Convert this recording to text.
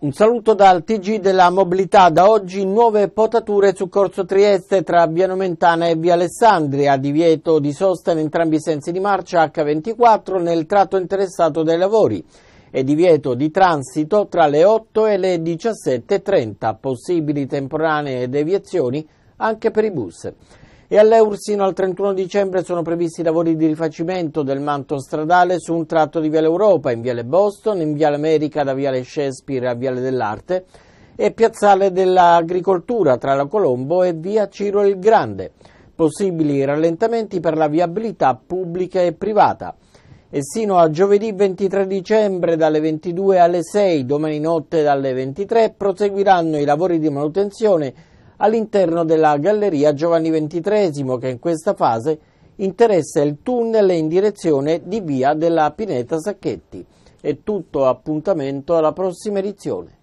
Un saluto dal TG della mobilità. Da oggi nuove potature su Corso Trieste tra Via Nomentana e Via Alessandria. Divieto di sosta in entrambi i sensi di marcia H24 nel tratto interessato dai lavori e divieto di transito tra le 8 e le 17.30. Possibili temporanee deviazioni anche per i bus. E all'Eur sino al 31 dicembre sono previsti lavori di rifacimento del manto stradale su un tratto di Viale Europa, in Viale Boston, in Viale America da Viale Shakespeare a Viale dell'Arte e Piazzale dell'Agricoltura tra la Colombo e Via Ciro il Grande. Possibili rallentamenti per la viabilità pubblica e privata e sino a giovedì 23 dicembre dalle 22 alle 6, domani notte dalle 23, proseguiranno i lavori di manutenzione all'interno della Galleria Giovanni XXIII che in questa fase interessa il tunnel in direzione di via della Pineta Sacchetti. È tutto appuntamento alla prossima edizione.